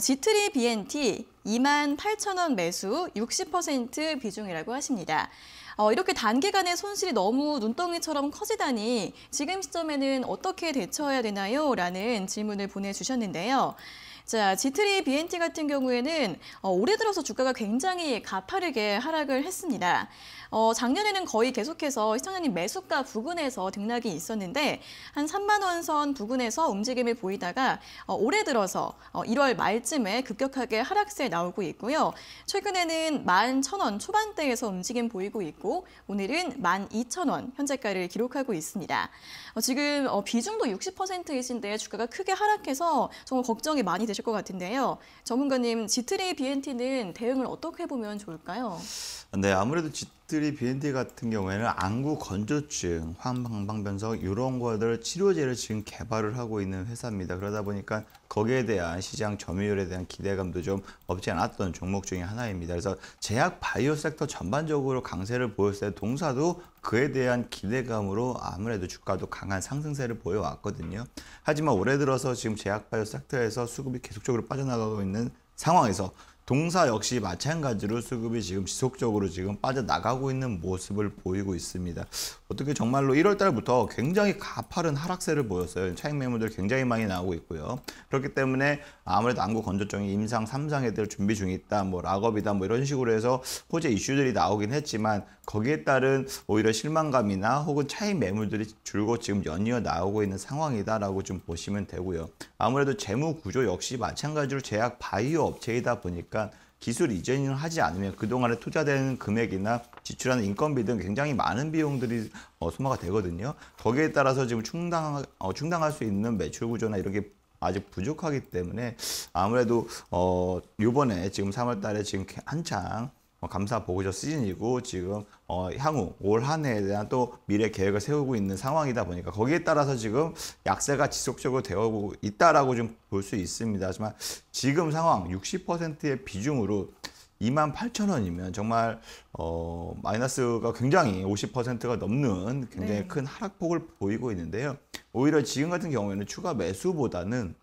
G3 BNT 28,000원 매수 60% 비중이라고 하십니다. 어, 이렇게 단기간에 손실이 너무 눈덩이처럼 커지다니 지금 시점에는 어떻게 대처해야 되나요? 라는 질문을 보내주셨는데요. 자, 지트리 BNT 같은 경우에는 어, 올해 들어서 주가가 굉장히 가파르게 하락을 했습니다. 어, 작년에는 거의 계속해서 시청자님 매수가 부근에서 등락이 있었는데 한 3만 원 선 부근에서 움직임을 보이다가 어, 올해 들어서 어, 1월 말쯤에 급격하게 하락세에 나오고 있고요. 최근에는 11,000원 초반대에서 움직임 보이고 있고 오늘은 12,000원 현재가를 기록하고 있습니다. 어, 지금 어, 비중도 60%이신데 주가가 크게 하락해서 정말 걱정이 많이 되셨 되실 것 같은데요. 전문가님, G트레이 BNT는 대응을 어떻게 보면 좋을까요? 네, 아무래도 들이 BND 같은 경우에는 안구 건조증, 황방방변성 이런 것들 치료제를 지금 개발을 하고 있는 회사입니다. 그러다 보니까 거기에 대한 시장 점유율에 대한 기대감도 좀 없지 않았던 종목 중에 하나입니다. 그래서 제약 바이오 섹터 전반적으로 강세를 보였을 때 동사도 그에 대한 기대감으로 아무래도 주가도 강한 상승세를 보여왔거든요. 하지만 올해 들어서 지금 제약 바이오 섹터에서 수급이 계속적으로 빠져나가고 있는 상황에서 동사 역시 마찬가지로 수급이 지금 지속적으로 지금 빠져나가고 있는 모습을 보이고 있습니다. 어떻게 정말로 1월 달부터 굉장히 가파른 하락세를 보였어요. 차익 매물들 굉장히 많이 나오고 있고요. 그렇기 때문에 아무래도 안구 건조증이 임상 3상 애들 준비 중이다, 뭐 락업이다, 뭐 이런 식으로 해서 호재 이슈들이 나오긴 했지만 거기에 따른 오히려 실망감이나 혹은 차익 매물들이 줄곧 지금 연이어 나오고 있는 상황이다라고 좀 보시면 되고요. 아무래도 재무 구조 역시 마찬가지로 제약 바이오 업체이다 보니까 기술 이전을 하지 않으면 그동안에 투자되는 금액이나 지출하는 인건비 등 굉장히 많은 비용들이 어, 소모가 되거든요. 거기에 따라서 지금 충당, 어, 충당할 수 있는 매출 구조나 이런 게 아직 부족하기 때문에 아무래도 어 요번에 지금 3월 달에 지금 한창 어, 감사 보고서 시즌이고 지금 어, 향후 올 한 해에 대한 또 미래 계획을 세우고 있는 상황이다 보니까 거기에 따라서 지금 약세가 지속적으로 되고 어오 있다라고 좀 볼 수 있습니다. 하지만 지금 상황 60%의 비중으로 28,000원이면 정말 어, 마이너스가 굉장히 50%가 넘는 굉장히 네. 큰 하락폭을 보이고 있는데요. 오히려 지금 같은 경우에는 추가 매수보다는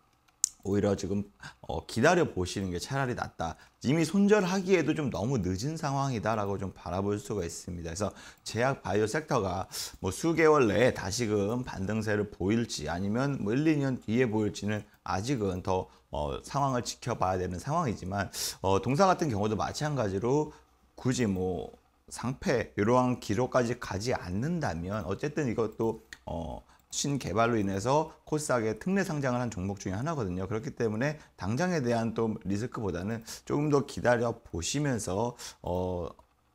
오히려 지금 어, 기다려 보시는 게 차라리 낫다. 이미 손절하기에도 좀 너무 늦은 상황이다라고 좀 바라볼 수가 있습니다. 그래서 제약 바이오 섹터가 뭐 수개월 내에 다시금 반등세를 보일지 아니면 뭐 1, 2년 뒤에 보일지는 아직은 더 어, 상황을 지켜봐야 되는 상황이지만 어, 동사 같은 경우도 마찬가지로 굳이 뭐 상패 이러한 기록까지 가지 않는다면 어쨌든 이것도 어, 신개발로 인해서 코스닥에 특례 상장을 한 종목 중에 하나거든요. 그렇기 때문에 당장에 대한 또 리스크보다는 조금 더 기다려 보시면서 어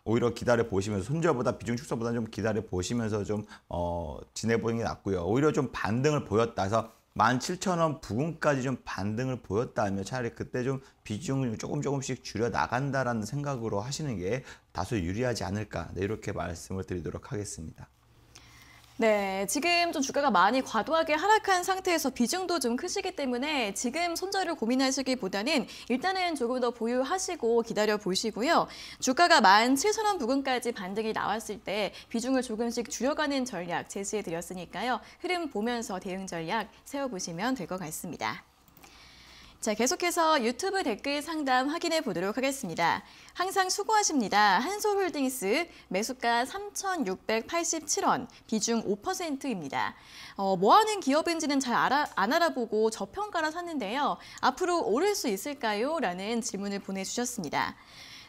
오히려 기다려 보시면서 손절보다 비중 축소보다 좀 기다려 보시면서 좀어 지내보는 게 낫고요. 오히려 좀 반등을 보였다 해서 17,000원 부근까지 좀 반등을 보였다면 차라리 그때 좀 비중을 조금 조금씩 줄여 나간다라는 생각으로 하시는 게 다소 유리하지 않을까 네, 이렇게 말씀을 드리도록 하겠습니다. 네, 지금 좀 주가가 많이 과도하게 하락한 상태에서 비중도 좀 크시기 때문에 지금 손절을 고민하시기보다는 일단은 조금 더 보유하시고 기다려 보시고요. 주가가 만 칠천 원 부근까지 반등이 나왔을 때 비중을 조금씩 줄여가는 전략 제시해 드렸으니까요. 흐름 보면서 대응 전략 세워보시면 될 것 같습니다. 자, 계속해서 유튜브 댓글 상담 확인해 보도록 하겠습니다. 항상 수고하십니다. 한솔홀딩스 매수가 3,687원, 비중 5%입니다. 어, 뭐 하는 기업인지는 잘 알아, 안 알아보고 저평가라 샀는데요. 앞으로 오를 수 있을까요? 라는 질문을 보내주셨습니다.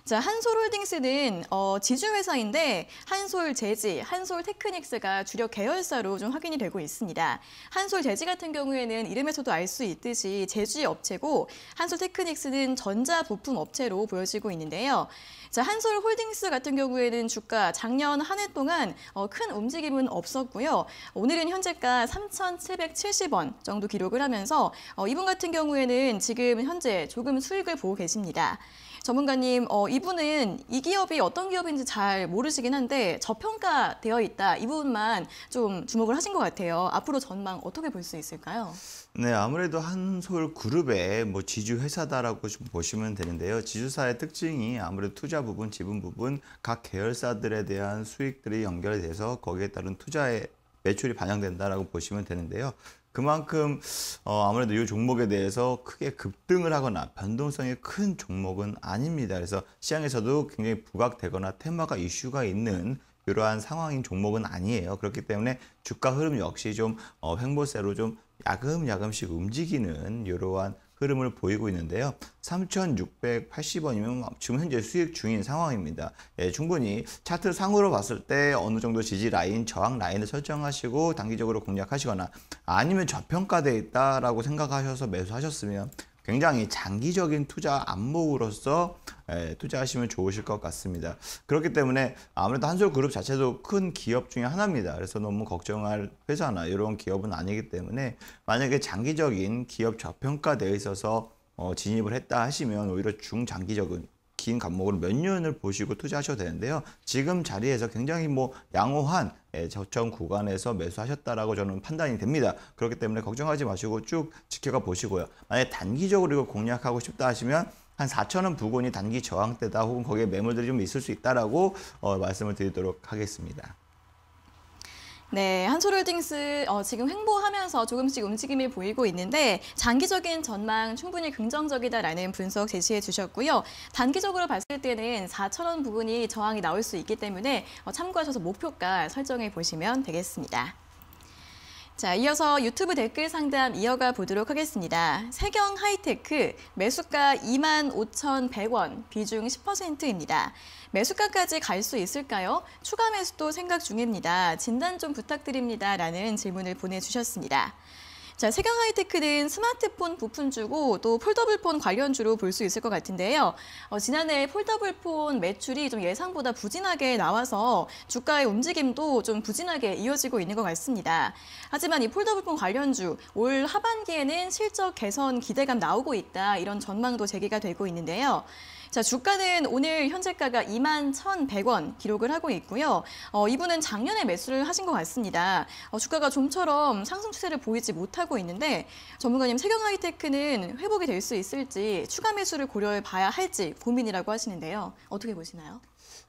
자, 한솔홀딩스는 어, 지주회사인데 한솔제지, 한솔테크닉스가 주력 계열사로 좀 확인이 되고 있습니다. 한솔제지 같은 경우에는 이름에서도 알 수 있듯이 제주 업체고 한솔테크닉스는 전자 부품 업체로 보여지고 있는데요. 자, 한솔홀딩스 같은 경우에는 주가 작년 한 해 동안 어, 큰 움직임은 없었고요. 오늘은 현재가 3,770원 정도 기록을 하면서 어, 이분 같은 경우에는 지금 현재 조금 수익을 보고 계십니다. 전문가님, 어, 이분은 이 기업이 어떤 기업인지 잘 모르시긴 한데 저평가되어 있다 이 부분만 좀 주목을 하신 것 같아요. 앞으로 전망 어떻게 볼 수 있을까요? 네, 아무래도 한솔 그룹의 뭐 지주 회사다라고 보시면 되는데요. 지주사의 특징이 아무래도 투자 부분, 지분 부분, 각 계열사들에 대한 수익들이 연결돼서 거기에 따른 투자의 매출이 반영된다라고 보시면 되는데요. 그만큼 어, 아무래도 이 종목에 대해서 크게 급등을 하거나 변동성이 큰 종목은 아닙니다. 그래서 시장에서도 굉장히 부각되거나 테마가 이슈가 있는 이러한 상황인 종목은 아니에요. 그렇기 때문에 주가 흐름 역시 좀 어, 횡보세로 좀 야금야금씩 움직이는 이러한 흐름을 보이고 있는데요. 3,680원이면 지금 현재 수익 중인 상황입니다. 예, 충분히 차트 상으로 봤을 때 어느 정도 지지 라인, 저항 라인을 설정하시고 단기적으로 공략하시거나 아니면 저평가되어 있다라고 생각하셔서 매수하셨으면 굉장히 장기적인 투자 안목으로서 예, 투자하시면 좋으실 것 같습니다. 그렇기 때문에 아무래도 한솔그룹 자체도 큰 기업 중에 하나입니다. 그래서 너무 걱정할 회사나 이런 기업은 아니기 때문에 만약에 장기적인 기업 저평가되어 있어서 어, 진입을 했다 하시면 오히려 중장기적인 긴 간목으로 몇 년을 보시고 투자하셔도 되는데요. 지금 자리에서 굉장히 뭐 양호한 저점 예, 구간에서 매수하셨다라고 저는 판단이 됩니다. 그렇기 때문에 걱정하지 마시고 쭉 지켜가 보시고요. 만약 단기적으로 이거 공략하고 싶다 하시면 한 4천원 부근이 단기 저항대다 혹은 거기에 매물들이 좀 있을 수 있다라고 어, 말씀을 드리도록 하겠습니다. 네, 한솔홀딩스 어, 지금 횡보하면서 조금씩 움직임이 보이고 있는데 장기적인 전망 충분히 긍정적이다라는 분석 제시해 주셨고요. 단기적으로 봤을 때는 4천 원부분이 저항이 나올 수 있기 때문에 어, 참고하셔서 목표가 설정해 보시면 되겠습니다. 자, 이어서 유튜브 댓글 상담 이어가 보도록 하겠습니다. 세경 하이테크 매수가 25,100원, 비중 10%입니다. 매수가까지 갈 수 있을까요? 추가 매수도 생각 중입니다. 진단 좀 부탁드립니다. 라는 질문을 보내주셨습니다. 자, 세경 하이테크는 스마트폰 부품주고 또 폴더블폰 관련주로 볼 수 있을 것 같은데요. 어, 지난해 폴더블폰 매출이 좀 예상보다 부진하게 나와서 주가의 움직임도 좀 부진하게 이어지고 있는 것 같습니다. 하지만 이 폴더블폰 관련주 올 하반기에는 실적 개선 기대감 나오고 있다 이런 전망도 제기가 되고 있는데요. 자, 주가는 오늘 현재가가 2만 1,100원 기록을 하고 있고요. 어, 이분은 작년에 매수를 하신 것 같습니다. 어, 주가가 좀처럼 상승 추세를 보이지 못하고 있는데 전문가님 세경 하이테크는 회복이 될 수 있을지 추가 매수를 고려해 봐야 할지 고민이라고 하시는데요. 어떻게 보시나요?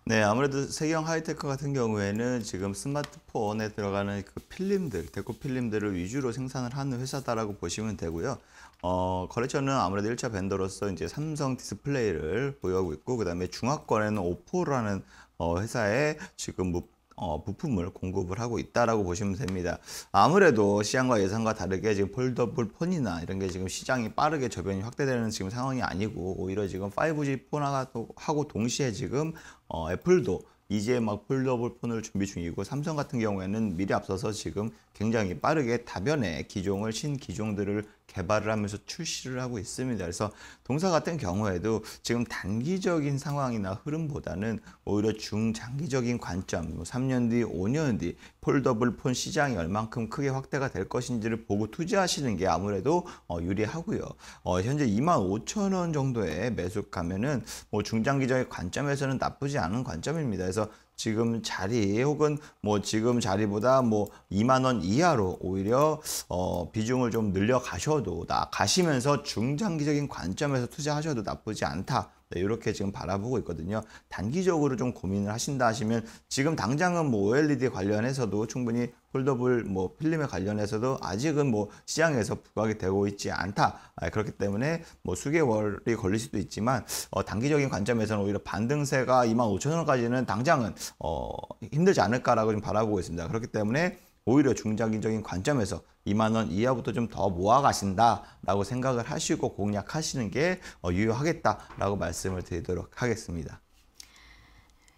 네, 아무래도 세경 하이테크 같은 경우에는 지금 스마트폰에 들어가는 그 필름들, 데코 필름들을 위주로 생산을 하는 회사다라고 보시면 되고요. 어, 거래처는 아무래도 1차 v e 로서 이제 삼성 디스플레이를 보유하고 있고, 그 다음에 중화권에는 오포라는 어, 회사에 지금 무, 어, 부품을 공급을 하고 있다라고 보시면 됩니다. 아무래도 시장과 예상과 다르게 지금 폴더블 폰이나 이런 게 지금 시장이 빠르게 저변이 확대되는 지금 상황이 아니고 오히려 지금 5G 폰하고 동시에 지금 어, 애플도 이제 막 폴더블 폰을 준비 중이고 삼성 같은 경우에는 미리 앞서서 지금 굉장히 빠르게 다변의 기종을 신기종들을 개발을 하면서 출시를 하고 있습니다. 그래서 동사 같은 경우에도 지금 단기적인 상황이나 흐름보다는 오히려 중장기적인 관점, 뭐 3년 뒤, 5년 뒤 폴더블 폰 시장이 얼만큼 크게 확대가 될 것인지를 보고 투자하시는 게 아무래도 어, 유리하고요. 어, 현재 2만 5천 원 정도에 매수가면은 뭐 중장기적인 관점에서는 나쁘지 않은 관점입니다. 그래서 지금 자리 혹은 뭐 지금 자리보다 뭐 2만 원 이하로 오히려 어 비중을 좀 늘려 가셔도 나 가시면서 중장기적인 관점에서 투자하셔도 나쁘지 않다. 네, 이렇게 지금 바라보고 있거든요. 단기적으로 좀 고민을 하신다 하시면 지금 당장은 뭐 OLED 관련해서도 충분히 폴더블 뭐 필름에 관련해서도 아직은 뭐 시장에서 부각이 되고 있지 않다. 아, 그렇기 때문에 뭐 수개월이 걸릴 수도 있지만 어, 단기적인 관점에서는 오히려 반등세가 25,000원까지는 당장은 어, 힘들지 않을까라고 좀 바라보고 있습니다. 그렇기 때문에 오히려 중장기적인 관점에서 2만 원 이하부터 좀 더 모아가신다라고 생각을 하시고 공략하시는 게 어, 유효하겠다라고 말씀을 드리도록 하겠습니다.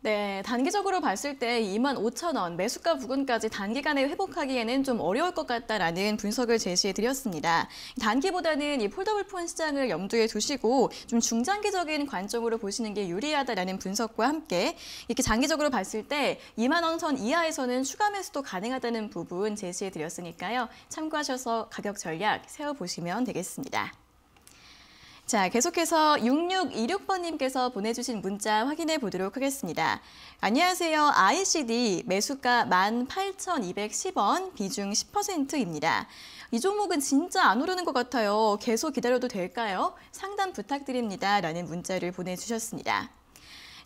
네, 단기적으로 봤을 때 2만 5천 원 매수가 부근까지 단기간에 회복하기에는 좀 어려울 것 같다라는 분석을 제시해 드렸습니다. 단기보다는 이 폴더블 폰 시장을 염두에 두시고 좀 중장기적인 관점으로 보시는 게 유리하다라는 분석과 함께 이렇게 장기적으로 봤을 때 2만 원 선 이하에서는 추가 매수도 가능하다는 부분 제시해 드렸으니까요. 참고하셔서 가격 전략 세워 보시면 되겠습니다. 자, 계속해서 6626번님께서 보내주신 문자 확인해 보도록 하겠습니다. 안녕하세요. ICD 매수가 18,210원, 비중 10%입니다. 이 종목은 진짜 안 오르는 것 같아요. 계속 기다려도 될까요? 상담 부탁드립니다. 라는 문자를 보내주셨습니다.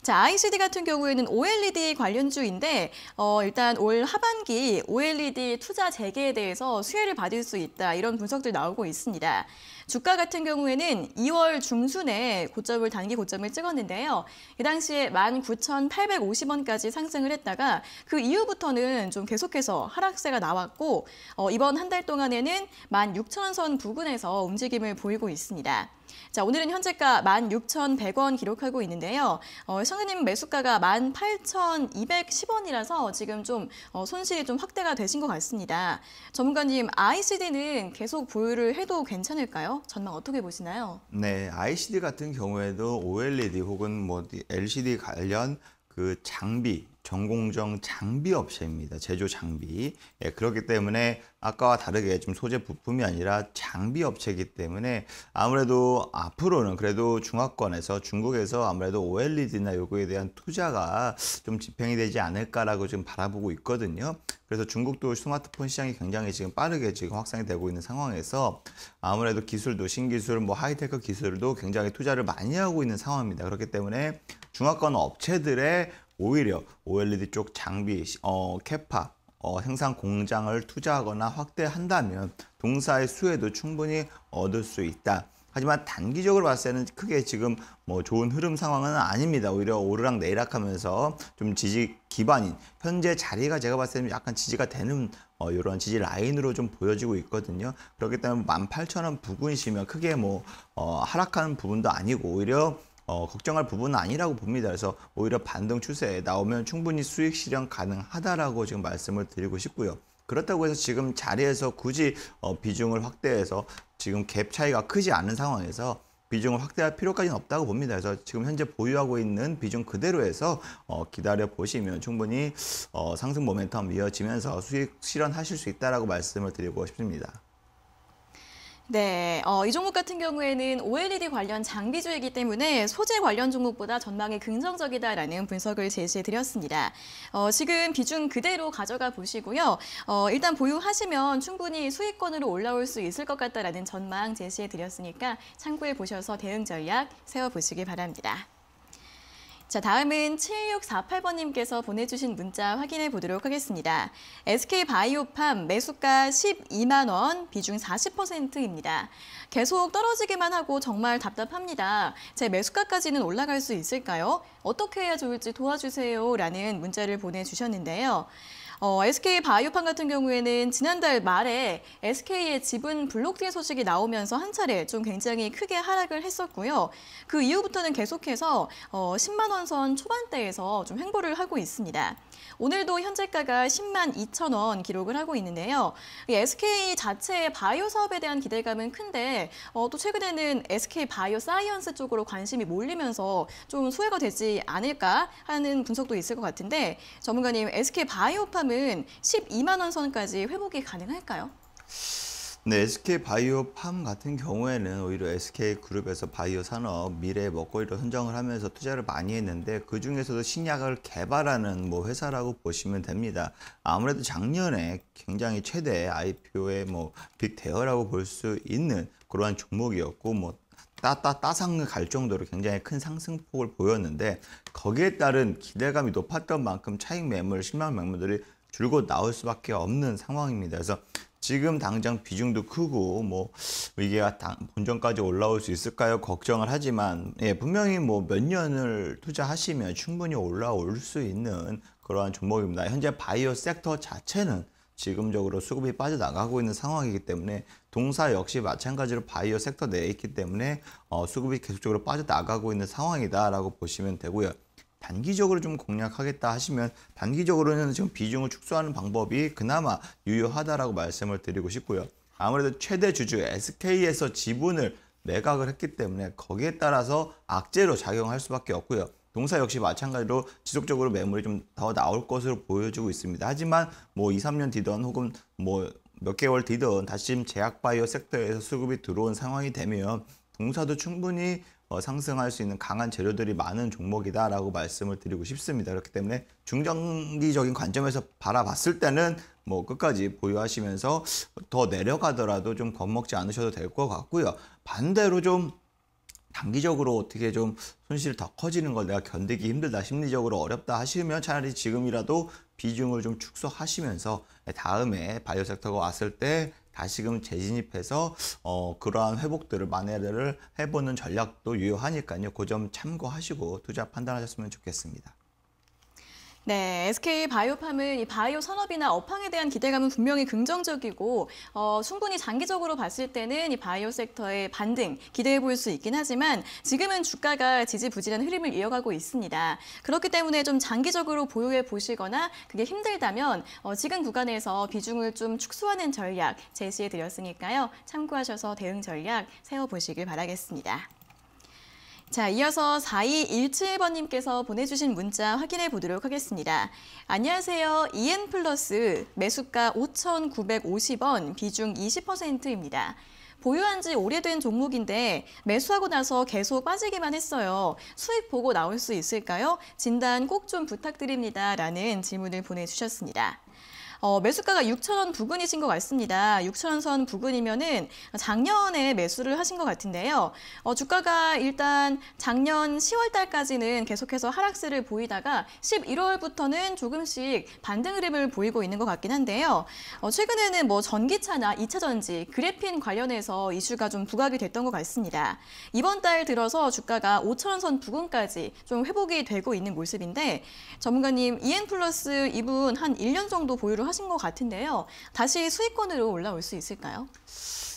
자, ICD 같은 경우에는 OLED 관련주인데 어, 일단 올 하반기 OLED 투자 재개에 대해서 수혜를 받을 수 있다 이런 분석들 나오고 있습니다. 주가 같은 경우에는 2월 중순에 고점을 단기 고점을 찍었는데요. 이 당시에 19,850원까지 상승을 했다가 그 이후부터는 좀 계속해서 하락세가 나왔고 어, 이번 한 달 동안에는 16,000원 선 부근에서 움직임을 보이고 있습니다. 자, 오늘은 현재가 16,100원 기록하고 있는데요. 어, 성현님 매수가가 18,210원이라서 지금 좀 어, 손실이 좀 확대가 되신 것 같습니다. 전문가님, ICD는 계속 보유를 해도 괜찮을까요? 전망 어떻게 보시나요? 네, ICD 같은 경우에도 OLED 혹은 뭐 LCD 관련 그 장비 전공정 장비 업체입니다. 제조 장비. 예, 그렇기 때문에 아까와 다르게 좀 소재 부품이 아니라 장비 업체이기 때문에 아무래도 앞으로는 그래도 중화권에서 중국에서 아무래도 OLED나 요거에 대한 투자가 좀 집행이 되지 않을까라고 지금 바라보고 있거든요. 그래서 중국도 스마트폰 시장이 굉장히 지금 빠르게 지금 확산이 되고 있는 상황에서 아무래도 기술도 신기술 뭐 하이테크 기술도 굉장히 투자를 많이 하고 있는 상황입니다. 그렇기 때문에 중화권 업체들의 오히려 OLED 쪽 장비, 어, 캐파, 어, 생산 공장을 투자하거나 확대한다면 동사의 수혜도 충분히 얻을 수 있다. 하지만 단기적으로 봤을 때는 크게 지금 뭐 좋은 흐름 상황은 아닙니다. 오히려 오르락 내리락 하면서 좀 지지 기반인 현재 자리가 제가 봤을 때는 약간 지지가 되는 어, 이런 지지 라인으로 좀 보여지고 있거든요. 그렇기 때문에 18,000원 부근이시면 크게 뭐 어, 하락하는 부분도 아니고 오히려 어, 걱정할 부분은 아니라고 봅니다. 그래서 오히려 반등 추세에 나오면 충분히 수익 실현 가능하다라고 지금 말씀을 드리고 싶고요. 그렇다고 해서 지금 자리에서 굳이 어, 비중을 확대해서 지금 갭 차이가 크지 않은 상황에서 비중을 확대할 필요까지는 없다고 봅니다. 그래서 지금 현재 보유하고 있는 비중 그대로해서 어, 기다려 보시면 충분히 어, 상승 모멘텀 이어지면서 수익 실현하실 수 있다라고 말씀을 드리고 싶습니다. 네, 어, 이 종목 같은 경우에는 OLED 관련 장비주이기 때문에 소재 관련 종목보다 전망이 긍정적이다라는 분석을 제시해 드렸습니다. 어, 지금 비중 그대로 가져가 보시고요. 어, 일단 보유하시면 충분히 수익권으로 올라올 수 있을 것 같다라는 전망 제시해 드렸으니까 참고해 보셔서 대응 전략 세워 보시기 바랍니다. 자, 다음은 7648번님께서 보내주신 문자 확인해 보도록 하겠습니다. SK바이오팜 매수가 12만 원, 비중 40%입니다. 계속 떨어지기만 하고 정말 답답합니다. 제 매수가까지는 올라갈 수 있을까요? 어떻게 해야 좋을지 도와주세요. 라는 문자를 보내주셨는데요. 어, SK 바이오팜 같은 경우에는 지난달 말에 SK의 지분 블록딜 소식이 나오면서 한 차례 좀 굉장히 크게 하락을 했었고요. 그 이후부터는 계속해서 어, 10만 원 선 초반대에서 좀 횡보를 하고 있습니다. 오늘도 현재가가 10만 2천 원 기록을 하고 있는데요. SK 자체의 바이오 사업에 대한 기대감은 큰데 어, 또 최근에는 SK 바이오 사이언스 쪽으로 관심이 몰리면서 좀 소외가 되지 않을까 하는 분석도 있을 것 같은데 전문가님 SK 바이오팜 팜은 12만 원 선까지 회복이 가능할까요? 네, SK 바이오 팜 같은 경우에는 오히려 SK 그룹에서 바이오 산업 미래의 먹거리로 선정을 하면서 투자를 많이 했는데 그 중에서도 신약을 개발하는 뭐 회사라고 보시면 됩니다. 아무래도 작년에 굉장히 최대 IPO의 뭐 빅 대어라고 볼 수 있는 그러한 종목이었고 뭐 따따 따상을 갈 정도로 굉장히 큰 상승폭을 보였는데 거기에 따른 기대감이 높았던 만큼 차익 매물 실망 매물들이 줄곧 나올 수밖에 없는 상황입니다. 그래서 지금 당장 비중도 크고 뭐위 이게 본전까지 올라올 수 있을까요? 걱정을 하지만 예, 분명히 뭐 몇 년을 투자하시면 충분히 올라올 수 있는 그러한 종목입니다. 현재 바이오 섹터 자체는 지금적으로 수급이 빠져나가고 있는 상황이기 때문에 동사 역시 마찬가지로 바이오 섹터 내에 있기 때문에 어, 수급이 계속적으로 빠져나가고 있는 상황이다라고 보시면 되고요. 단기적으로 좀 공략하겠다 하시면 단기적으로는 지금 비중을 축소하는 방법이 그나마 유효하다라고 말씀을 드리고 싶고요. 아무래도 최대 주주 SK에서 지분을 매각을 했기 때문에 거기에 따라서 악재로 작용할 수밖에 없고요. 동사 역시 마찬가지로 지속적으로 매물이 좀 더 나올 것으로 보여지고 있습니다. 하지만 뭐 2, 3년 뒤던 혹은 뭐 몇 개월 뒤든 다시 제약 바이오 섹터에서 수급이 들어온 상황이 되면 동사도 충분히 어, 상승할 수 있는 강한 재료들이 많은 종목이다라고 말씀을 드리고 싶습니다. 그렇기 때문에 중장기적인 관점에서 바라봤을 때는 뭐 끝까지 보유하시면서 더 내려가더라도 좀 겁먹지 않으셔도 될 것 같고요. 반대로 좀 단기적으로 어떻게 좀 손실 이더 커지는 걸 내가 견디기 힘들다 심리적으로 어렵다 하시면 차라리 지금이라도 비중을 좀 축소하시면서 다음에 바이오 섹터가 왔을 때 다시금 재진입해서 어, 그러한 회복들을 만회를 해보는 전략도 유효하니까요. 그 점 참고하시고 투자 판단하셨으면 좋겠습니다. 네, SK 바이오팜은 이 바이오 산업이나 업황에 대한 기대감은 분명히 긍정적이고 어, 충분히 장기적으로 봤을 때는 이 바이오 섹터의 반등 기대해 볼 수 있긴 하지만 지금은 주가가 지지부진한 흐름을 이어가고 있습니다. 그렇기 때문에 좀 장기적으로 보유해 보시거나 그게 힘들다면 어, 지금 구간에서 비중을 좀 축소하는 전략 제시해 드렸으니까요. 참고하셔서 대응 전략 세워 보시길 바라겠습니다. 자, 이어서 4217번님께서 보내주신 문자 확인해 보도록 하겠습니다. 안녕하세요. EN 플러스 매수가 5,950원 비중 20%입니다. 보유한 지 오래된 종목인데 매수하고 나서 계속 빠지기만 했어요. 수익 보고 나올 수 있을까요? 진단 꼭 좀 부탁드립니다. 라는 질문을 보내주셨습니다. 어, 매수가가 6천원 부근이신 것 같습니다. 6천원선 부근이면은 작년에 매수를 하신 것 같은데요. 어, 주가가 일단 작년 10월 달까지는 계속해서 하락세를 보이다가 11월부터는 조금씩 반등 흐름을 보이고 있는 것 같긴 한데요. 어, 최근에는 뭐 전기차나 2차전지, 그래핀 관련해서 이슈가 좀 부각이 됐던 것 같습니다. 이번 달 들어서 주가가 5천원선 부근까지 좀 회복이 되고 있는 모습인데 전문가님 EN 플러스 이분 한 1년 정도 보유를 하신 것 같은데요. 다시 수익권으로 올라올 수 있을까요?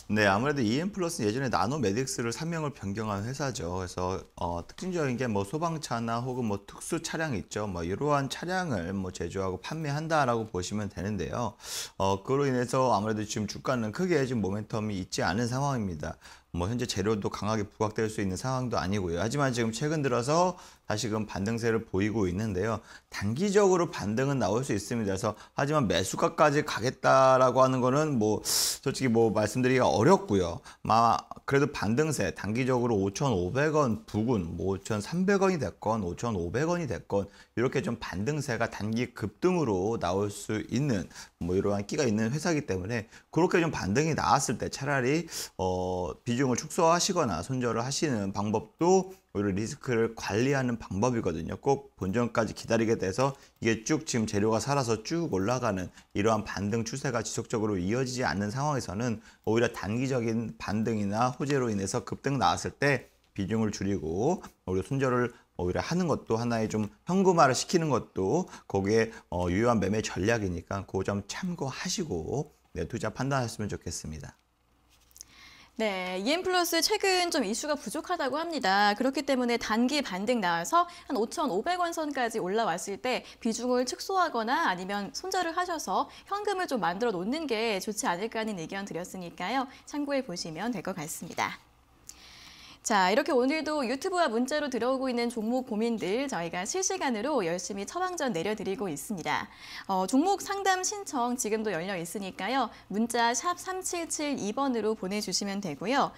네, 아무래도 EM 플러스는 예전에 나노메딕스를 3명을 변경한 회사죠. 그래서 어, 특징적인 게 뭐 소방차나 혹은 뭐 특수 차량 있죠. 뭐 이러한 차량을 뭐 제조하고 판매한다라고 보시면 되는데요. 어, 그로 인해서 아무래도 지금 주가는 크게 지금 모멘텀이 있지 않은 상황입니다. 뭐 현재 재료도 강하게 부각될 수 있는 상황도 아니고요. 하지만 지금 최근 들어서 다시금 반등세를 보이고 있는데요. 단기적으로 반등은 나올 수 있습니다. 그래서 하지만 매수가까지 가겠다라고 하는 거는 뭐 솔직히 뭐 말씀드리기가 어렵고요. 마 그래도 반등세 단기적으로 5,500원 부근, 뭐 5,300원이 됐건 5,500원이 됐건 이렇게 좀 반등세가 단기 급등으로 나올 수 있는 뭐 이러한 끼가 있는 회사이기 때문에 그렇게 좀 반등이 나왔을 때 차라리 어 비중을 축소하시거나 손절을 하시는 방법도 오히려 리스크를 관리하는 방법이거든요. 꼭 본전까지 기다리게 돼서 이게 쭉 지금 재료가 살아서 쭉 올라가는 이러한 반등 추세가 지속적으로 이어지지 않는 상황에서는 오히려 단기적인 반등이나 호재로 인해서 급등 나왔을 때 비중을 줄이고 오히려 순절을 오히려 하는 것도 하나의 좀 현금화를 시키는 것도 거기에 어, 유효한 매매 전략이니까 그 점 참고하시고 네, 투자 판단하셨으면 좋겠습니다. 네, EM 플러스 최근 좀 이슈가 부족하다고 합니다. 그렇기 때문에 단기 반등 나와서 한 5,500원 선까지 올라왔을 때 비중을 축소하거나 아니면 손절을 하셔서 현금을 좀 만들어 놓는 게 좋지 않을까 하는 의견 드렸으니까요. 참고해 보시면 될 것 같습니다. 자, 이렇게 오늘도 유튜브와 문자로 들어오고 있는 종목 고민들 저희가 실시간으로 열심히 처방전 내려드리고 있습니다. 어, 종목 상담 신청 지금도 열려 있으니까요. 문자 샵 3772번으로 보내주시면 되고요.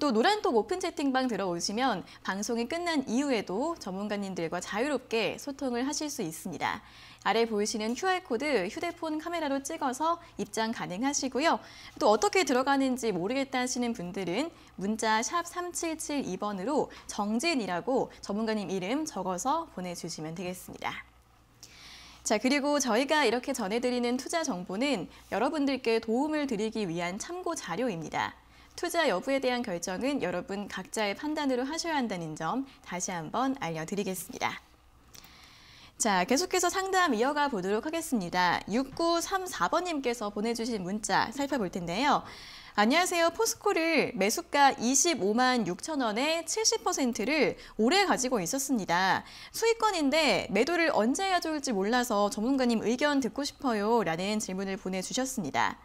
또 노란톡 오픈 채팅방 들어오시면 방송이 끝난 이후에도 전문가님들과 자유롭게 소통을 하실 수 있습니다. 아래 보이시는 QR코드 휴대폰 카메라로 찍어서 입장 가능하시고요. 또 어떻게 들어가는지 모르겠다 하시는 분들은 문자 샵 3772번으로 정진이라고 전문가님 이름 적어서 보내주시면 되겠습니다. 자, 그리고 저희가 이렇게 전해드리는 투자 정보는 여러분들께 도움을 드리기 위한 참고 자료입니다. 투자 여부에 대한 결정은 여러분 각자의 판단으로 하셔야 한다는 점 다시 한번 알려드리겠습니다. 자, 계속해서 상담 이어가 보도록 하겠습니다. 6934번님께서 보내주신 문자 살펴볼 텐데요. 안녕하세요. 포스코를 매수가 25만 6천 원에 70%를 오래 가지고 있었습니다. 수익권인데 매도를 언제 해야 좋을지 몰라서 전문가님 의견 듣고 싶어요. 라는 질문을 보내주셨습니다.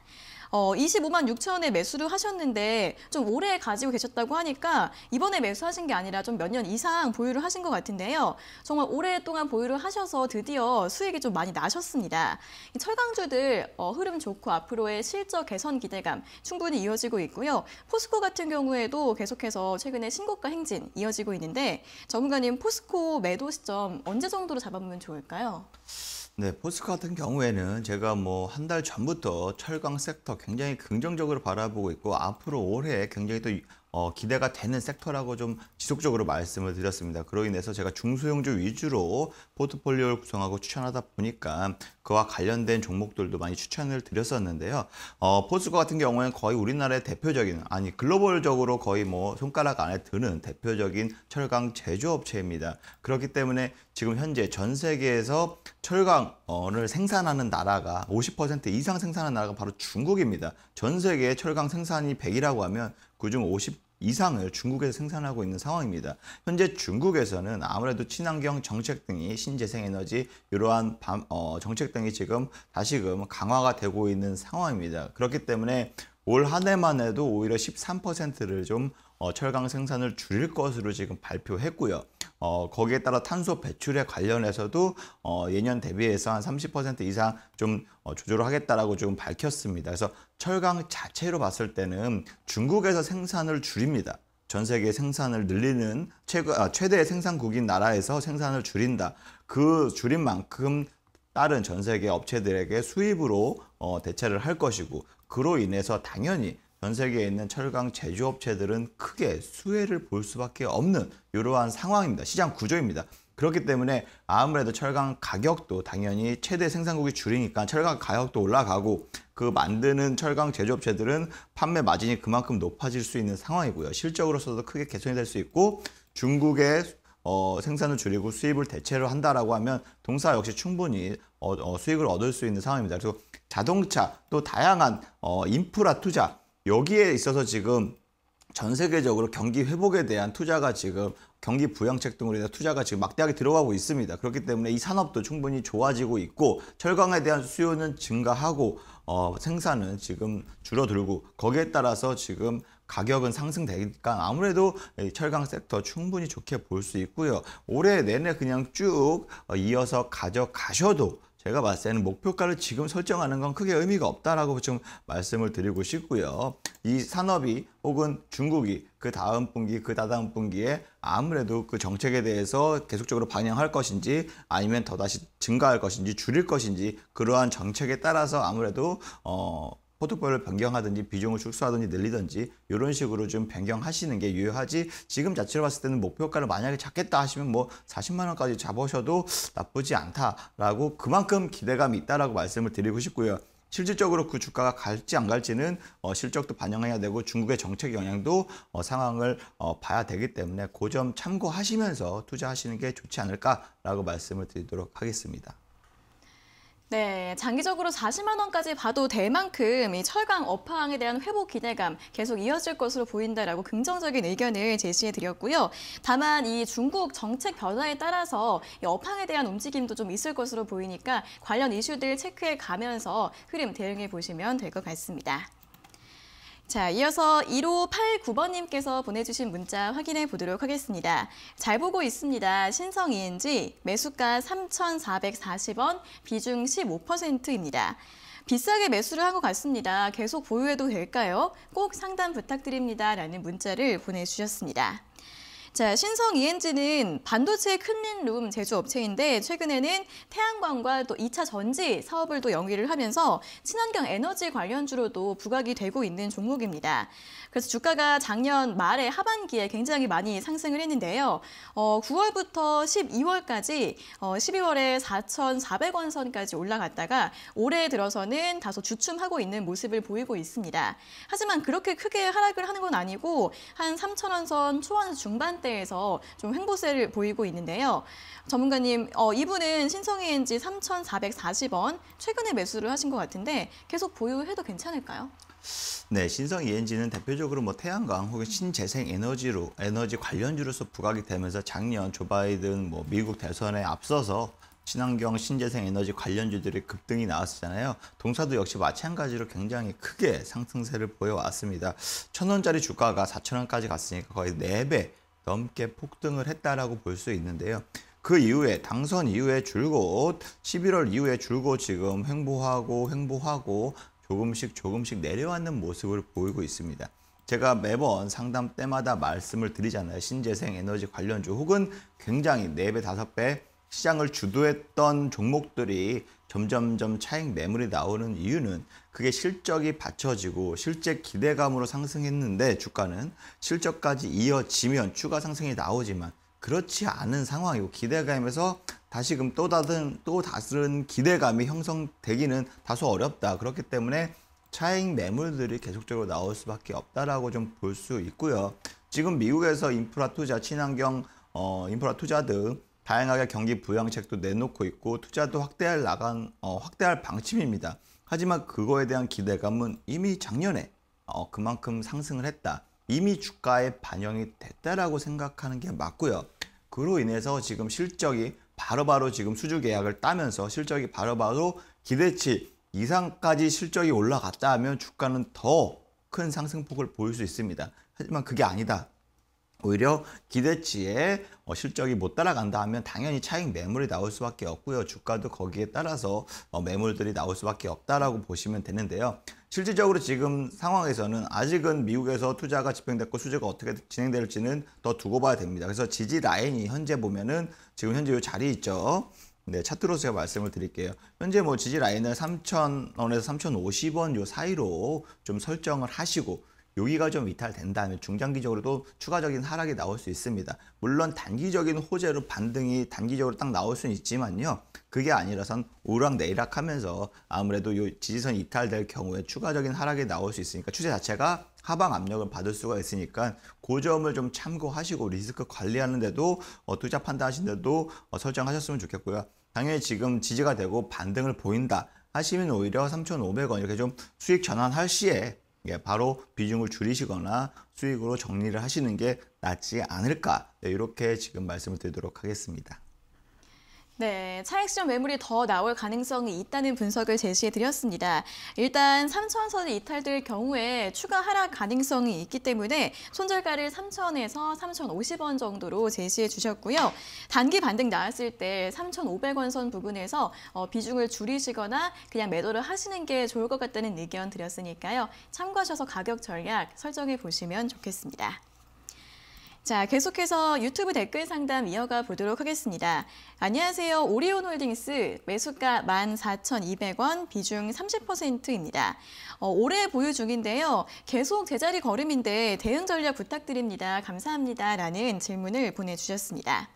어, 25만 6천 원에 매수를 하셨는데 좀 오래 가지고 계셨다고 하니까 이번에 매수하신 게 아니라 좀 몇 년 이상 보유를 하신 것 같은데요. 정말 오랫동안 보유를 하셔서 드디어 수익이 좀 많이 나셨습니다. 철강주들 어, 흐름 좋고 앞으로의 실적 개선 기대감 충분히 이어지고 있고요. 포스코 같은 경우에도 계속해서 최근에 신고가 행진 이어지고 있는데 전문가님 포스코 매도 시점 언제 정도로 잡아보면 좋을까요? 네, 포스코 같은 경우에는 제가 뭐 한 달 전부터 철강 섹터 굉장히 긍정적으로 바라보고 있고 앞으로 올해 굉장히 또 어, 기대가 되는 섹터라고 좀 지속적으로 말씀을 드렸습니다. 그로 인해서 제가 중소형주 위주로 포트폴리오를 구성하고 추천하다 보니까 그와 관련된 종목들도 많이 추천을 드렸었는데요. 어, 포스코 같은 경우에는 거의 우리나라의 대표적인 아니 글로벌적으로 거의 뭐 손가락 안에 드는 대표적인 철강 제조업체입니다. 그렇기 때문에 지금 현재 전 세계에서 철강을 생산하는 나라가 50% 이상 생산하는 나라가 바로 중국입니다. 전 세계 철강 생산이 100이라고 하면 그중 50 이상을 중국에서 생산하고 있는 상황입니다. 현재 중국에서는 아무래도 친환경 정책 등이 신재생에너지 이러한 밤, 어, 정책 등이 지금 다시금 강화가 되고 있는 상황입니다. 그렇기 때문에 올 한 해만 해도 오히려 13%를 좀 어, 철강 생산을 줄일 것으로 지금 발표했고요. 어, 거기에 따라 탄소 배출에 관련해서도 어, 예년 대비해서 한 30% 이상 좀 어, 조절 하겠다라고 좀 밝혔습니다. 그래서 철강 자체로 봤을 때는 중국에서 생산을 줄입니다. 전 세계 생산을 늘리는 아, 최대 생산국인 나라에서 생산을 줄인다. 그 줄인 만큼 다른 전 세계 업체들에게 수입으로 어, 대체를 할 것이고 그로 인해서 당연히 전 세계에 있는 철강 제조업체들은 크게 수혜를 볼 수밖에 없는 이러한 상황입니다. 시장 구조입니다. 그렇기 때문에 아무래도 철강 가격도 당연히 최대 생산국이 줄이니까 철강 가격도 올라가고 그 만드는 철강 제조업체들은 판매 마진이 그만큼 높아질 수 있는 상황이고요. 실적으로서도 크게 개선이 될 수 있고 중국의 어, 생산을 줄이고 수입을 대체로 한다라고 하면 동사 역시 충분히 어, 어, 수익을 얻을 수 있는 상황입니다. 그리고 자동차 또 다양한 어, 인프라 투자 여기에 있어서 지금 전 세계적으로 경기 회복에 대한 투자가 지금 경기 부양책 등으로 인해 투자가 지금 막대하게 들어가고 있습니다. 그렇기 때문에 이 산업도 충분히 좋아지고 있고 철강에 대한 수요는 증가하고 어, 생산은 지금 줄어들고 거기에 따라서 지금 가격은 상승되니까 아무래도 철강 섹터 충분히 좋게 볼 수 있고요. 올해 내내 그냥 쭉 어, 이어서 가져가셔도 제가 봤을 때는 목표가를 지금 설정하는 건 크게 의미가 없다라고 좀 말씀을 드리고 싶고요. 이 산업이 혹은 중국이 그 다음 분기, 그 다다음 분기에 아무래도 그 정책에 대해서 계속적으로 반영할 것인지 아니면 더다시 증가할 것인지 줄일 것인지 그러한 정책에 따라서 아무래도 어, 포트폴리오를 변경하든지 비중을 축소하든지 늘리든지 이런 식으로 좀 변경하시는 게 유효하지 지금 자체로 봤을 때는 목표가를 만약에 잡겠다 하시면 뭐 40만 원까지 잡으셔도 나쁘지 않다라고 그만큼 기대감이 있다라고 말씀을 드리고 싶고요. 실질적으로 그 주가가 갈지 안 갈지는 어, 실적도 반영해야 되고 중국의 정책 영향도 어, 상황을 어, 봐야 되기 때문에 그 점 참고하시면서 투자하시는 게 좋지 않을까라고 말씀을 드리도록 하겠습니다. 네, 장기적으로 40만 원까지 봐도 될 만큼 이 철강 업황에 대한 회복 기대감 계속 이어질 것으로 보인다라고 긍정적인 의견을 제시해 드렸고요. 다만 이 중국 정책 변화에 따라서 이 업황에 대한 움직임도 좀 있을 것으로 보이니까 관련 이슈들 체크해 가면서 흐름 대응해 보시면 될 것 같습니다. 자, 이어서 1589번님께서 보내주신 문자 확인해 보도록 하겠습니다. 잘 보고 있습니다. 신성이인지 매수가 3,440원, 비중 15%입니다. 비싸게 매수를 한 것 같습니다. 계속 보유해도 될까요? 꼭 상담 부탁드립니다. 라는 문자를 보내주셨습니다. 자, 신성 ENG는 반도체 클린룸 제조 업체인데 최근에는 태양광과 또 2차 전지 사업을 또 영위를 하면서 친환경 에너지 관련주로도 부각이 되고 있는 종목입니다. 그래서 주가가 작년 말에 하반기에 굉장히 많이 상승을 했는데요. 어, 9월부터 12월까지 어, 12월에 4,400원 선까지 올라갔다가 올해 들어서는 다소 주춤하고 있는 모습을 보이고 있습니다. 하지만 그렇게 크게 하락을 하는 건 아니고 한 3,000원 선 초반 중반대에서 좀 횡보세를 보이고 있는데요. 전문가님, 어, 이분은 신성해인지 3,440원 최근에 매수를 하신 것 같은데 계속 보유해도 괜찮을까요? 네, 신성 ENG는 대표적으로 뭐 태양광 혹은 신재생 에너지로 에너지 관련주로서 부각이 되면서 작년 조 바이든 뭐 미국 대선에 앞서서 친환경 신재생 에너지 관련주들이 급등이 나왔잖아요 동사도 역시 마찬가지로 굉장히 크게 상승세를 보여왔습니다. 천 원짜리 주가가 사천 원까지 갔으니까 거의 네 배 넘게 폭등을 했다라고 볼 수 있는데요. 그 이후에 당선 이후에 줄곧 11월 이후에 줄곧 지금 횡보하고 횡보하고 조금씩 조금씩 내려왔는 모습을 보이고 있습니다. 제가 매번 상담 때마다 말씀을 드리잖아요. 신재생 에너지 관련주 혹은 굉장히 4배, 5배 시장을 주도했던 종목들이 점점점 차익 매물이 나오는 이유는 그게 실적이 받쳐지고 실제 기대감으로 상승했는데 주가는 실적까지 이어지면 추가 상승이 나오지만 그렇지 않은 상황이고 기대감에서 다시금 또 다른 또 다른 기대감이 형성되기는 다소 어렵다. 그렇기 때문에 차익 매물들이 계속적으로 나올 수밖에 없다라고 좀 볼 수 있고요. 지금 미국에서 인프라 투자, 친환경 어, 인프라 투자 등 다양하게 경기 부양책도 내놓고 있고 투자도 확대할 나간 어, 확대할 방침입니다. 하지만 그거에 대한 기대감은 이미 작년에 어, 그만큼 상승을 했다. 이미 주가에 반영이 됐다라고 생각하는 게 맞고요. 그로 인해서 지금 실적이 바로바로 지금 수주 계약을 따면서 실적이 바로바로 기대치 이상까지 실적이 올라갔다 하면 주가는 더 큰 상승폭을 보일 수 있습니다. 하지만 그게 아니다. 오히려 기대치에 어, 실적이 못 따라간다 하면 당연히 차익 매물이 나올 수밖에 없고요. 주가도 거기에 따라서 어, 매물들이 나올 수밖에 없다라고 보시면 되는데요. 실질적으로 지금 상황에서는 아직은 미국에서 투자가 집행됐고 수주가 어떻게 진행될지는 더 두고 봐야 됩니다. 그래서 지지 라인이 현재 보면은 지금 현재 이 자리 있죠. 네, 차트로 제가 말씀을 드릴게요. 현재 뭐 지지 라인을 3,000원에서 3,050원 요 사이로 좀 설정을 하시고 여기가 좀 이탈된다면 중장기적으로도 추가적인 하락이 나올 수 있습니다. 물론 단기적인 호재로 반등이 단기적으로 딱 나올 수는 있지만요. 그게 아니라선 오락 내리락 하면서 아무래도 요 지지선 이탈될 경우에 추가적인 하락이 나올 수 있으니까 추세 자체가 하방 압력을 받을 수가 있으니까 그 점을 좀 참고하시고 리스크 관리하는데도 어, 투자 판단하시는데도 어, 설정하셨으면 좋겠고요. 당연히 지금 지지가 되고 반등을 보인다 하시면 오히려 3,500원 이렇게 좀 수익 전환할 시에 예, 바로 비중을 줄이시거나 수익으로 정리를 하시는 게 낫지 않을까 네, 이렇게 지금 말씀을 드리도록 하겠습니다. 네, 차익 실현 매물이 더 나올 가능성이 있다는 분석을 제시해 드렸습니다. 일단 3천선이 이탈될 경우에 추가 하락 가능성이 있기 때문에 손절가를 3천에서 3,050원 정도로 제시해 주셨고요. 단기 반등 나왔을 때 3,500원 선 부근에서 어, 비중을 줄이시거나 그냥 매도를 하시는 게 좋을 것 같다는 의견 드렸으니까요. 참고하셔서 가격 전략 설정해 보시면 좋겠습니다. 자, 계속해서 유튜브 댓글 상담 이어가 보도록 하겠습니다. 안녕하세요. 오리온 홀딩스 매수가 14,200원 비중 30%입니다. 어, 올해 보유 중인데요. 계속 제자리 걸음인데 대응 전략 부탁드립니다. 감사합니다. 라는 질문을 보내주셨습니다.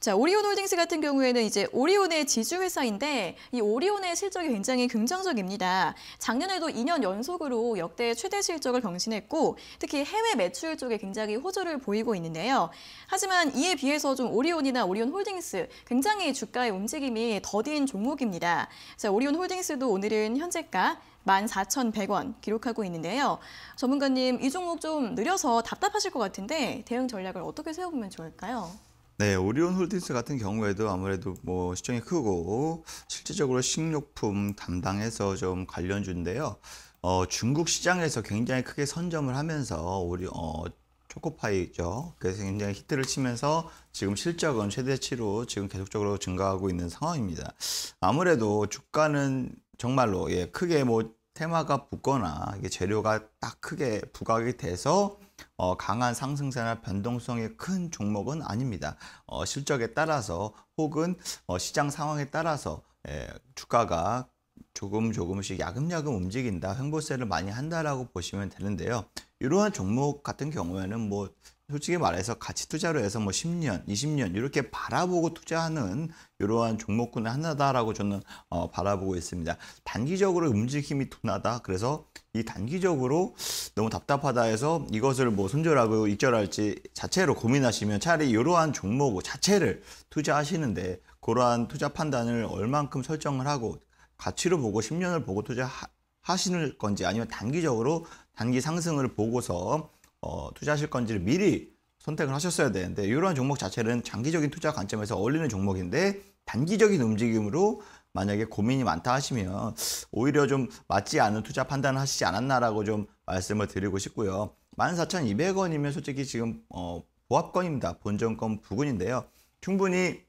자, 오리온홀딩스 같은 경우에는 이제 오리온의 지주회사인데 이 오리온의 실적이 굉장히 긍정적입니다. 작년에도 2년 연속으로 역대 최대 실적을 경신했고 특히 해외 매출 쪽에 굉장히 호조를 보이고 있는데요. 하지만 이에 비해서 좀 오리온이나 오리온홀딩스 굉장히 주가의 움직임이 더딘 종목입니다. 자, 오리온홀딩스도 오늘은 현재가 14,100원 기록하고 있는데요. 전문가님, 이 종목 좀 느려서 답답하실 것 같은데 대응 전략을 어떻게 세워보면 좋을까요? 네, 오리온 홀딩스 같은 경우에도 아무래도 뭐시청이 크고 실질적으로 식료품 담당해서 좀 관련주인데요. 어, 중국 시장에서 굉장히 크게 선점을 하면서 우리 어, 초코파이죠. 그래서 굉장히 히트를 치면서 지금 실적은 최대치로 지금 계속적으로 증가하고 있는 상황입니다. 아무래도 주가는 정말로 예, 크게 뭐 테마가 붙거나 이게 재료가 딱 크게 부각이 돼서 어, 강한 상승세나 변동성이큰 종목은 아닙니다. 어, 실적에 따라서 혹은 어, 시장 상황에 따라서 에, 예, 주가가 조금 조금씩 야금야금 움직인다, 횡보세를 많이 한다라고 보시면 되는데요. 이러한 종목 같은 경우에는 뭐 솔직히 말해서 가치 투자로 해서 뭐 10년, 20년 이렇게 바라보고 투자하는 이러한 종목군의 하나다라고 저는 어, 바라보고 있습니다. 단기적으로 움직임이 둔하다. 그래서 이 단기적으로 너무 답답하다 해서 이것을 뭐 손절하고 익절할지 자체로 고민하시면 차라리 이러한 종목 자체를 투자하시는데 그러한 투자 판단을 얼만큼 설정을 하고 가치로 보고 10년을 보고 투자하시는 건지 아니면 단기적으로 단기 상승을 보고서 어, 투자하실 건지를 미리 선택을 하셨어야 되는데 이러한 종목 자체는 장기적인 투자 관점에서 어울리는 종목인데 단기적인 움직임으로 만약에 고민이 많다 하시면 오히려 좀 맞지 않은 투자 판단을 하시지 않았나라고 좀 말씀을 드리고 싶고요. 14,200원이면 솔직히 지금 어, 보합권입니다. 본전권 부근인데요. 충분히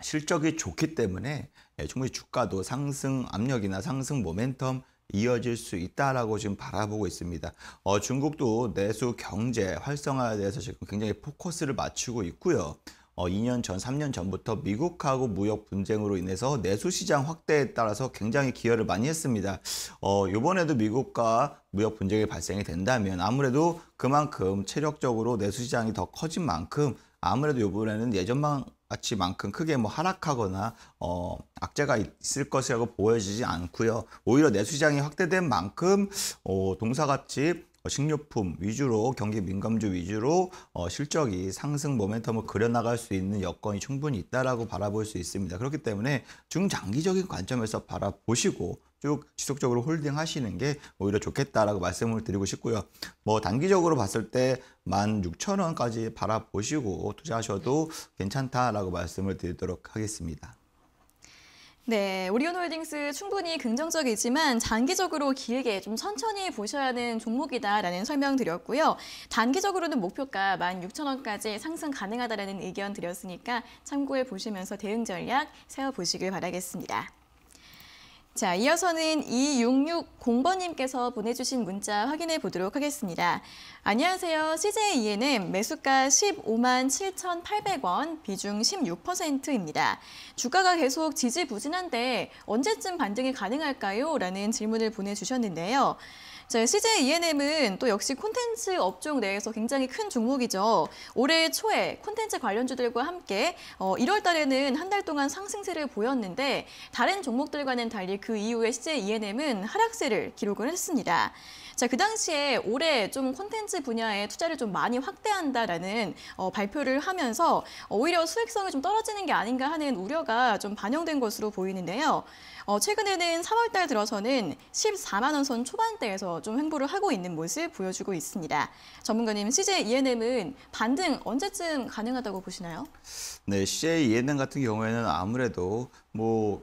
실적이 좋기 때문에 예, 충분히 주가도 상승 압력이나 상승 모멘텀 이어질 수 있다라고 지금 바라보고 있습니다. 어, 중국도 내수 경제 활성화에 대해서 지금 굉장히 포커스를 맞추고 있고요. 어, 2년 전, 3년 전부터 미국하고 무역 분쟁으로 인해서 내수 시장 확대에 따라서 굉장히 기여를 많이 했습니다. 어, 이번에도 미국과 무역 분쟁이 발생이 된다면 아무래도 그만큼 체력적으로 내수 시장이 더 커진 만큼 아무래도 이번에는 예전만 아치만큼 크게 뭐 하락하거나 어 악재가 있을 것이라고 보여지지 않고요. 오히려 내수시장이 확대된 만큼 어동사가치 어, 식료품 위주로 경기 민감주 위주로 어, 실적이 상승 모멘텀을 그려나갈 수 있는 여건이 충분히 있다라고 바라볼 수 있습니다. 그렇기 때문에 중장기적인 관점에서 바라보시고 쭉 지속적으로 홀딩 하시는 게 오히려 좋겠다라고 말씀을 드리고 싶고요. 뭐 단기적으로 봤을 때 16,000원까지 바라보시고 투자하셔도 괜찮다라고 말씀을 드리도록 하겠습니다. 네, 오리온홀딩스 충분히 긍정적이지만 장기적으로 길게 좀 천천히 보셔야 하는 종목이다라는 설명 드렸고요. 단기적으로는 목표가 16,000원까지 상승 가능하다라는 의견 드렸으니까 참고해 보시면서 대응 전략 세워 보시길 바라겠습니다. 자, 이어서는 2660번님께서 보내주신 문자 확인해 보도록 하겠습니다. 안녕하세요. CJENM 매수가 15만 7,800원, 비중 16%입니다. 주가가 계속 지지부진한데 언제쯤 반등이 가능할까요? 라는 질문을 보내주셨는데요. 자, CJ E&M은 또 역시 콘텐츠 업종 내에서 굉장히 큰 종목이죠. 올해 초에 콘텐츠 관련주들과 함께 어, 1월 달에는 한 달 동안 상승세를 보였는데 다른 종목들과는 달리 그 이후에 CJ E&M은 하락세를 기록을 했습니다. 자, 그 당시에 올해 좀 콘텐츠 분야에 투자를 좀 많이 확대한다라는 어, 발표를 하면서 어, 오히려 수익성이 좀 떨어지는 게 아닌가 하는 우려가 좀 반영된 것으로 보이는데요. 어, 최근에는 3월 달 들어서는 14만 원 선 초반대에서 좀 횡보를 하고 있는 모습 보여주고 있습니다. 전문가님, CJ ENM은 반등 언제쯤 가능하다고 보시나요? 네, CJ ENM 같은 경우에는 아무래도 뭐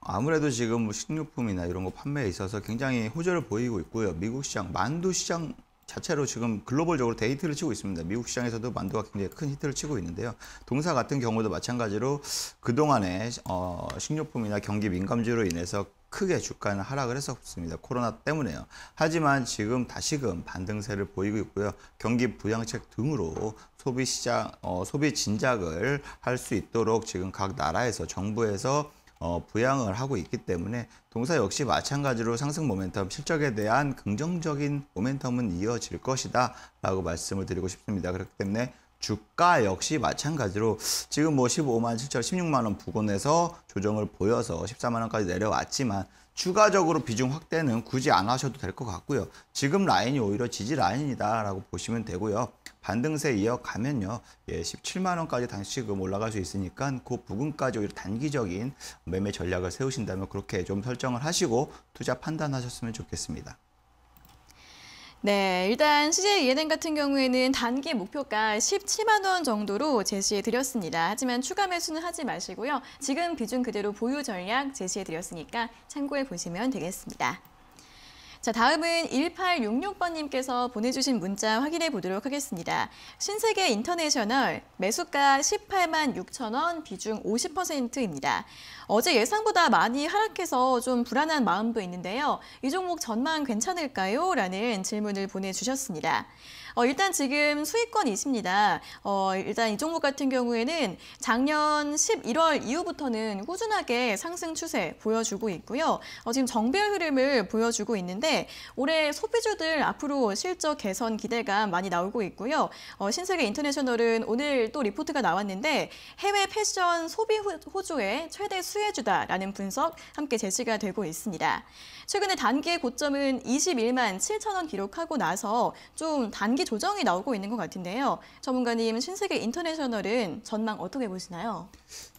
아무래도 지금 뭐 식료품이나 이런 거 판매에 있어서 굉장히 호재를 보이고 있고요. 미국 시장, 만두 시장 자체로 지금 글로벌적으로 데이트를 치고 있습니다. 미국 시장에서도 만두가 굉장히 큰 히트를 치고 있는데요. 동사 같은 경우도 마찬가지로 그동안에 어, 식료품이나 경기 민감주로 인해서 크게 주가는 하락을 했었습니다. 코로나 때문에요. 하지만 지금 다시금 반등세를 보이고 있고요. 경기 부양책 등으로 소비 시장 어, 소비 진작을 할 수 있도록 지금 각 나라에서 정부에서 어, 부양을 하고 있기 때문에 동사 역시 마찬가지로 상승 모멘텀 실적에 대한 긍정적인 모멘텀은 이어질 것이다 라고 말씀을 드리고 싶습니다. 그렇기 때문에 주가 역시 마찬가지로 지금 뭐 15만 7천 16만 원 부근에서 조정을 보여서 14만 원까지 내려왔지만 추가적으로 비중 확대는 굳이 안 하셔도 될 것 같고요. 지금 라인이 오히려 지지 라인이다라고 보시면 되고요. 반등세 이어가면요. 예, 17만 원까지 단시금 올라갈 수 있으니까 그부근까지 오히려 단기적인 매매 전략을 세우신다면 그렇게 좀 설정을 하시고 투자 판단하셨으면 좋겠습니다. 네, 일단 CJ 예능 같은 경우에는 단기 목표가 17만 원 정도로 제시해 드렸습니다. 하지만 추가 매수는 하지 마시고요. 지금 비중 그대로 보유 전략 제시해 드렸으니까 참고해 보시면 되겠습니다. 자, 다음은 1866번님께서 보내주신 문자 확인해 보도록 하겠습니다. 신세계 인터내셔널 매수가 18만 6천 원 비중 50%입니다. 어제 예상보다 많이 하락해서 좀 불안한 마음도 있는데요. 이 종목 전망 괜찮을까요? 라는 질문을 보내주셨습니다. 어, 일단 지금 수익권이 있습니다. 어, 일단 이 종목 같은 경우에는 작년 11월 이후부터는 꾸준하게 상승 추세 보여주고 있고요. 어, 지금 정별 흐름을 보여주고 있는데 올해 소비주들 앞으로 실적 개선 기대감 많이 나오고 있고요. 어, 신세계 인터내셔널은 오늘 또 리포트가 나왔는데 해외 패션 소비 호주의 최대 수혜주다라는 분석 함께 제시가 되고 있습니다. 최근에 단기의 고점은 21만 7천 원 기록하고 나서 좀 단기 조정이 나오고 있는 것 같은데요. 전문가님, 신세계 인터내셔널은 전망 어떻게 보시나요?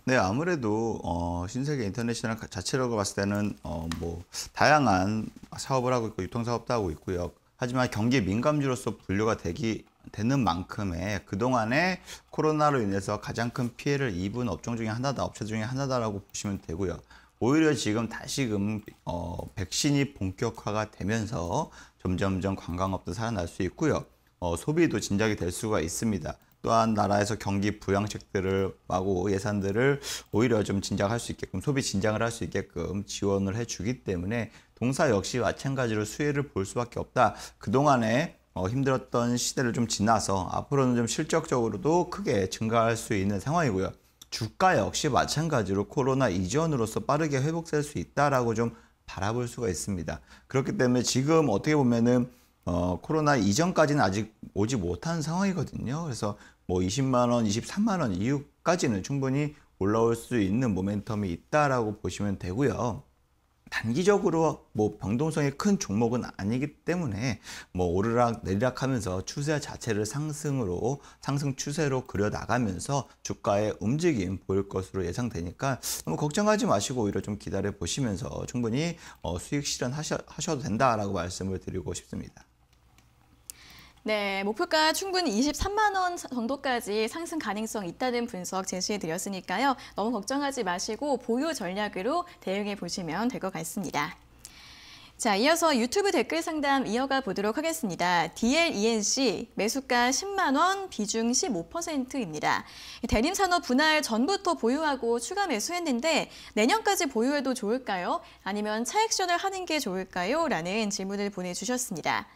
네, 아무래도 어, 신세계 인터내셔널 자체로 봤을 때는 어, 뭐 다양한 사업을 하고 있고 유통 사업도 하고 있고요. 하지만 경기 민감주로서 분류가 되기 되는 만큼의 그동안에 코로나로 인해서 가장 큰 피해를 입은 업종 중에 하나다, 업체 중에 하나다라고 보시면 되고요. 오히려 지금 다시금 어, 백신이 본격화가 되면서 점점점 관광업도 살아날 수 있고요. 어, 소비도 진작이 될 수가 있습니다. 또한 나라에서 경기 부양책들을 마구 예산들을 오히려 좀 진작할 수 있게끔 소비 진작을 할 수 있게끔 지원을 해주기 때문에 동사 역시 마찬가지로 수혜를 볼 수밖에 없다. 그동안에 어, 힘들었던 시대를 좀 지나서 앞으로는 좀 실적적으로도 크게 증가할 수 있는 상황이고요. 주가 역시 마찬가지로 코로나 이전으로서 빠르게 회복될 수 있다라고 좀 바라볼 수가 있습니다. 그렇기 때문에 지금 어떻게 보면은 어, 코로나 이전까지는 아직 오지 못한 상황이거든요. 그래서 뭐 20만 원, 23만 원 이후까지는 충분히 올라올 수 있는 모멘텀이 있다라고 보시면 되고요. 단기적으로 뭐 변동성이 큰 종목은 아니기 때문에 뭐 오르락 내리락 하면서 추세 자체를 상승으로 상승 추세로 그려 나가면서 주가의 움직임 보일 것으로 예상되니까 너무 걱정하지 마시고 오히려 좀 기다려 보시면서 충분히 어 수익 실현 하셔, 하셔도 된다라고 말씀을 드리고 싶습니다. 네, 목표가 충분히 23만 원 정도까지 상승 가능성 있다는 분석 제시해 드렸으니까요. 너무 걱정하지 마시고 보유 전략으로 대응해 보시면 될 것 같습니다. 자, 이어서 유튜브 댓글 상담 이어가 보도록 하겠습니다. DLENC 매수가 10만 원, 비중 15%입니다. 대림산업 분할 전부터 보유하고 추가 매수했는데 내년까지 보유해도 좋을까요? 아니면 차액션을 하는 게 좋을까요? 라는 질문을 보내주셨습니다.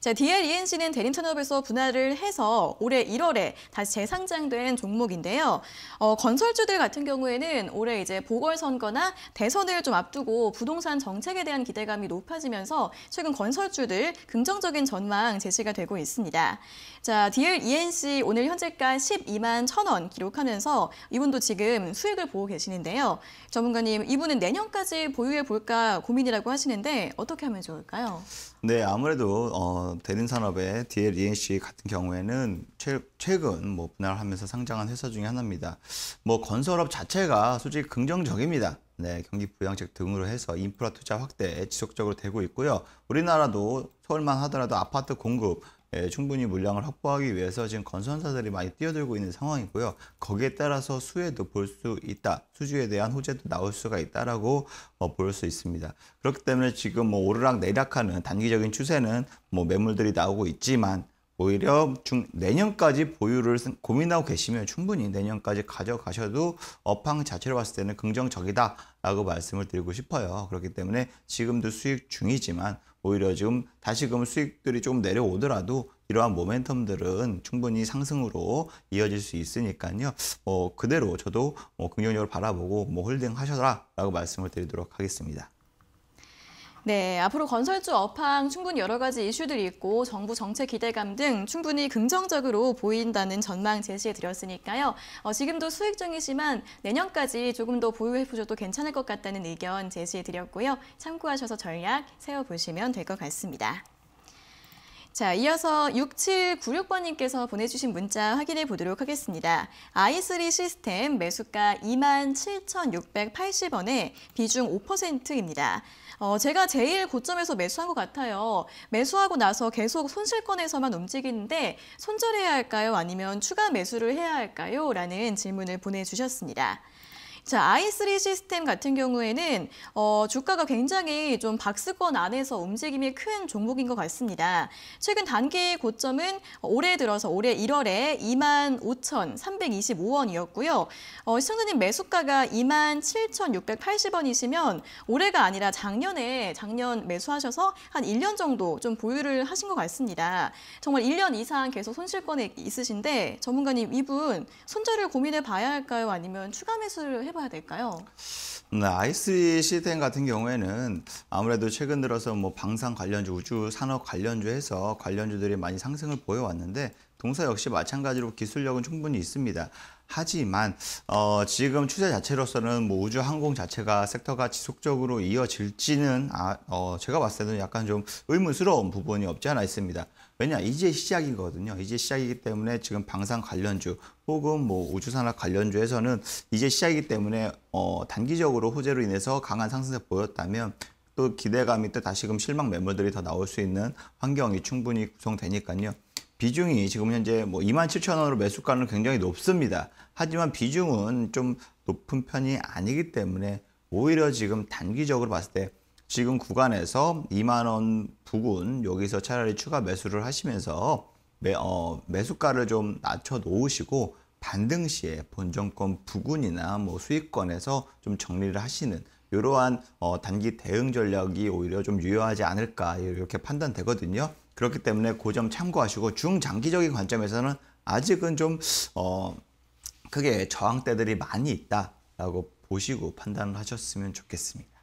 자, DLENC는 대림산업에서 분할을 해서 올해 1월에 다시 재상장된 종목인데요. 어, 건설주들 같은 경우에는 올해 이제 보궐선거나 대선을 좀 앞두고 부동산 정책에 대한 기대감이 높아지면서 최근 건설주들 긍정적인 전망 제시가 되고 있습니다. 자, DLENC 오늘 현재가 12만 1,000원 기록하면서 이분도 지금 수익을 보고 계시는데요. 전문가님, 이분은 내년까지 보유해 볼까 고민이라고 하시는데 어떻게 하면 좋을까요? 네, 아무래도 어, 대림산업의 DL ENC 같은 경우에는 최, 최근 뭐 분할하면서 상장한 회사 중에 하나입니다. 뭐 건설업 자체가 솔직히 긍정적입니다. 네, 경기 부양책 등으로 해서 인프라 투자 확대 지속적으로 되고 있고요. 우리나라도 서울만 하더라도 아파트 공급 예, 충분히 물량을 확보하기 위해서 지금 건설사들이 많이 뛰어들고 있는 상황이고요. 거기에 따라서 수혜도 볼 수 있다. 수주에 대한 호재도 나올 수가 있다라고 어, 볼수 있습니다. 그렇기 때문에 지금 뭐 오르락 내락하는 단기적인 추세는 뭐 매물들이 나오고 있지만 오히려 중, 내년까지 보유를 고민하고 계시면 충분히 내년까지 가져가셔도 업황 자체로 봤을 때는 긍정적이다라고 말씀을 드리고 싶어요. 그렇기 때문에 지금도 수익 중이지만 오히려 지금 다시금 수익들이 좀 내려오더라도 이러한 모멘텀들은 충분히 상승으로 이어질 수 있으니까요. 어, 그대로 저도 뭐 긍정적으로 바라보고 뭐 홀딩 하셔라라고 말씀을 드리도록 하겠습니다. 네, 앞으로 건설주 업황 충분히 여러 가지 이슈들이 있고 정부 정책 기대감 등 충분히 긍정적으로 보인다는 전망 제시해 드렸으니까요. 어, 지금도 수익 중이지만 내년까지 조금 더 보유해 보셔도 괜찮을 것 같다는 의견 제시해 드렸고요. 참고하셔서 전략 세워 보시면 될 것 같습니다. 자, 이어서 6796번님께서 보내주신 문자 확인해 보도록 하겠습니다. i3 시스템 매수가 27,680원에 비중 5%입니다. 어, 제가 제일 고점에서 매수한 것 같아요. 매수하고 나서 계속 손실권에서만 움직이는데 손절해야 할까요? 아니면 추가 매수를 해야 할까요? 라는 질문을 보내주셨습니다. 자, i3 시스템 같은 경우에는 어, 주가가 굉장히 좀 박스권 안에서 움직임이 큰 종목인 것 같습니다. 최근 단기 고점은 올해 들어서 올해 1월에 25,325원이었고요. 어, 시청자님 매수가가 27,680원이시면 올해가 아니라 작년에 작년 매수하셔서 한 1년 정도 좀 보유를 하신 것 같습니다. 정말 1년 이상 계속 손실권에 있으신데 전문가님 이분 손절을 고민해 봐야 할까요? 아니면 추가 매수를 해 봐야 될까요? 음, 아이스 시스템 같은 경우에는 아무래도 최근 들어서 뭐 방산 관련주, 우주 산업 관련주에서 관련주들이 많이 상승을 보여왔는데 동서 역시 마찬가지로 기술력은 충분히 있습니다. 하지만 어, 지금 추세 자체로서는 뭐 우주 항공 자체가 섹터가 지속적으로 이어질지는 아, 어, 제가 봤을 때는 약간 좀 의문스러운 부분이 없지 않아 있습니다. 왜냐 이제 시작이거든요. 이제 시작이기 때문에 지금 방산 관련주 혹은 뭐 우주산업 관련주에서는 이제 시작이기 때문에 어, 단기적으로 호재로 인해서 강한 상승세 보였다면 또 기대감 이또 다시금 실망 매물들이 더 나올 수 있는 환경이 충분히 구성되니까요. 비중이 지금 현재 뭐 27,000원으로 매수가는 굉장히 높습니다. 하지만 비중은 좀 높은 편이 아니기 때문에 오히려 지금 단기적으로 봤을 때 지금 구간에서 2만원 부근 여기서 차라리 추가 매수를 하시면서 매, 어, 매수가를 좀 낮춰 놓으시고 반등 시에 본정권 부근이나 뭐 수익권에서 좀 정리를 하시는 이러한 어, 단기 대응 전략이 오히려 좀 유효하지 않을까 이렇게 판단되거든요. 그렇기 때문에 고점 그 참고하시고 중장기적인 관점에서는 아직은 좀 어, 크게 저항대들이 많이 있다라고 보시고 판단을 하셨으면 좋겠습니다.